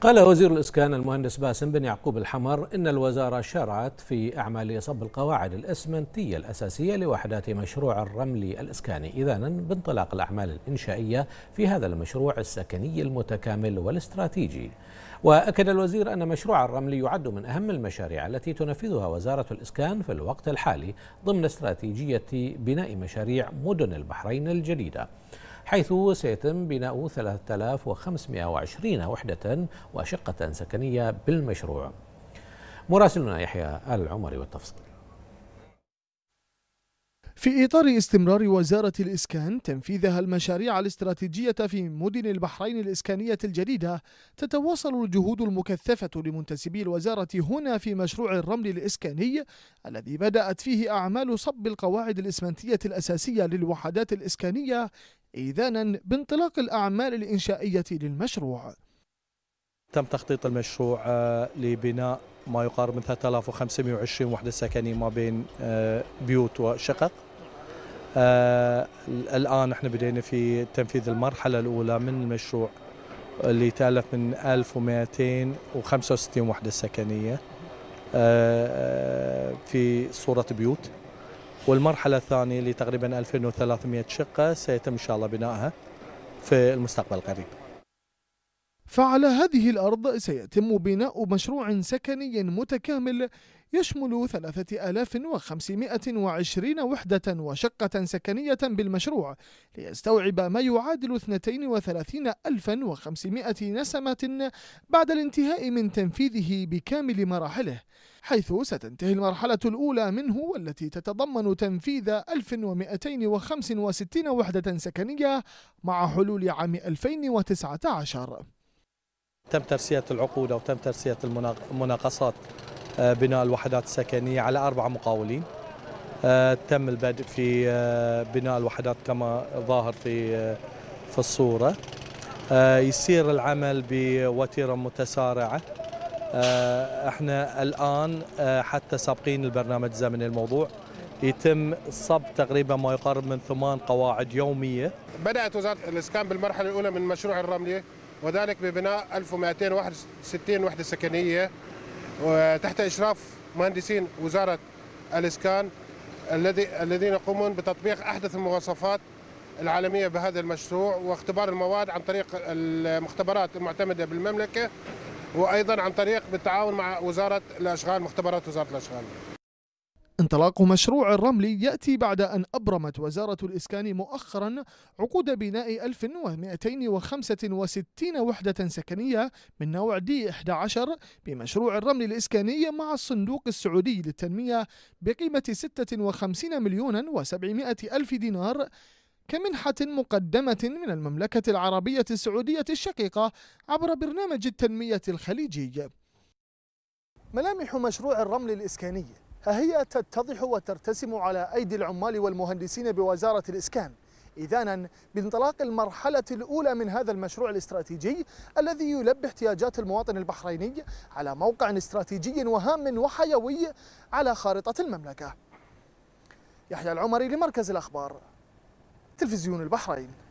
قال وزير الإسكان المهندس باسم بن يعقوب الحمر إن الوزارة شرعت في أعمال صب القواعد الأسمنتية الأساسية لوحدات مشروع الرمل الإسكاني إذا بانطلاق الأعمال الإنشائية في هذا المشروع السكني المتكامل والاستراتيجي وأكد الوزير أن مشروع الرمل يعد من أهم المشاريع التي تنفذها وزارة الإسكان في الوقت الحالي ضمن استراتيجية بناء مشاريع مدن البحرين الجديدة حيث سيتم بناء 3520 وحدة وشقة سكنية بالمشروع مراسلنا يحيى العمري والتفصيل في إطار استمرار وزارة الإسكان تنفيذها المشاريع الاستراتيجية في مدن البحرين الإسكانية الجديدة تتواصل الجهود المكثفة لمنتسبي الوزارة هنا في مشروع الرمل الإسكاني الذي بدأت فيه أعمال صب القواعد الإسمنتية الأساسية للوحدات الإسكانية إذانا بانطلاق الأعمال الإنشائية للمشروع تم تخطيط المشروع آه، لبناء ما يقارب من 3520 وحدة سكنية ما بين آه، بيوت وشقق آه، الآن احنا بدينا في تنفيذ المرحلة الأولى من المشروع اللي تألف من 1265 وحدة سكنية في صورة بيوت والمرحلة الثانية اللي تقريبا 2300 شقة سيتم إن شاء الله بنائها في المستقبل القريب فعلى هذه الأرض سيتم بناء مشروع سكني متكامل يشمل 3520 وحدة وشقة سكنية بالمشروع ليستوعب ما يعادل 32500 نسمة بعد الانتهاء من تنفيذه بكامل مراحله حيث ستنتهي المرحلة الأولى منه والتي تتضمن تنفيذ 1265 وحدة سكنية مع حلول عام 2019 تم ترسية العقود أو تم ترسية المناقصات آه، بناء الوحدات السكنية على أربع مقاولين آه، تم البدء في آه، بناء الوحدات كما ظاهر في في الصورة يسير العمل بوتيرة متسارعة احنا الآن حتى سابقين البرنامج الزمني الموضوع يتم صب تقريبا ما يقارب من ثمان قواعد يومية بدأت وزارة الإسكان بالمرحلة الأولى من مشروع الرملية وذلك ببناء 1261 وحدة سكنية تحت إشراف مهندسين وزارة الإسكان الذي الذين يقومون بتطبيق أحدث المواصفات العالمية بهذا المشروع واختبار المواد عن طريق المختبرات المعتمدة بالمملكة وأيضا عن طريق بالتعاون مع وزارة الأشغال مختبرات وزارة الأشغال انطلاق مشروع الرمل يأتي بعد أن أبرمت وزارة الإسكان مؤخرا عقود بناء 1265 وحدة سكنية من نوع دي 11 بمشروع الرمل الإسكاني مع الصندوق السعودي للتنمية بقيمة 56 مليون و700 ألف دينار كمنحة مقدمة من المملكة العربية السعودية الشقيقة عبر برنامج التنمية الخليجي ملامح مشروع الرمل الإسكاني ها هي تتضح وترتسم على أيدي العمال والمهندسين بوزارة الإسكان إذانا بانطلاق المرحلة الأولى من هذا المشروع الاستراتيجي الذي يلبي احتياجات المواطن البحريني على موقع استراتيجي وهام وحيوي على خارطة المملكة يحيى العمري لمركز الأخبار تلفزيون البحرين